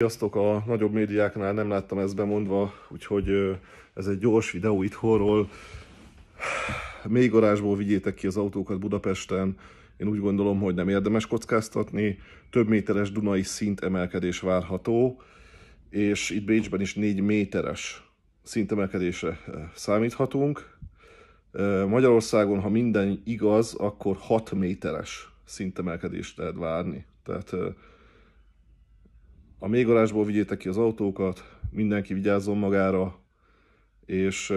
Sziasztok, a nagyobb médiáknál nem láttam ezt bemondva, úgyhogy ez egy gyors videó itthonról. Még garázsból vigyétek ki az autókat Budapesten. Én úgy gondolom, hogy nem érdemes kockáztatni. Több méteres Dunai szint emelkedés várható, és itt Bécsben is 4 méteres emelkedésre számíthatunk. Magyarországon, ha minden igaz, akkor 6 méteres szintemelkedést lehet várni. Tehát a mégarásból vigyétek ki az autókat, mindenki vigyázzon magára, és,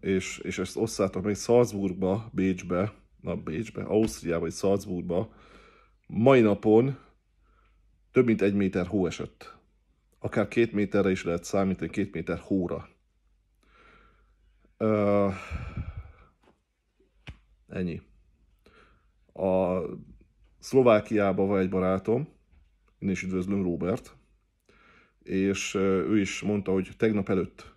és, és ezt osszátok meg Salzburgba, Bécsbe, na Bécsbe, Ausztriába vagy Salzburgba, mai napon több mint egy méter hó esett. Akár két méterre is lehet számítani, két méter hóra. Uh, ennyi. A Szlovákiába van egy barátom, én is üdvözlöm Robert, és ő is mondta, hogy tegnap előtt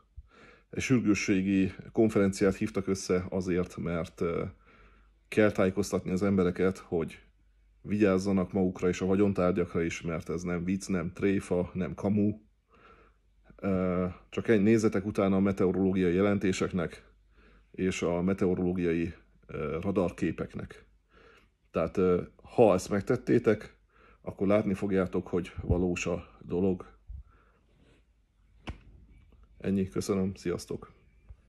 egy sürgősségi konferenciát hívtak össze azért, mert kell tájékoztatni az embereket, hogy vigyázzanak magukra és a vagyontárgyakra is, mert ez nem vicc, nem tréfa, nem kamu. Csak egy nézetek utána a meteorológiai jelentéseknek és a meteorológiai radarképeknek. Tehát ha ezt megtettétek, akkor látni fogjátok, hogy valós a dolog, Ennyi, köszönöm, sziasztok!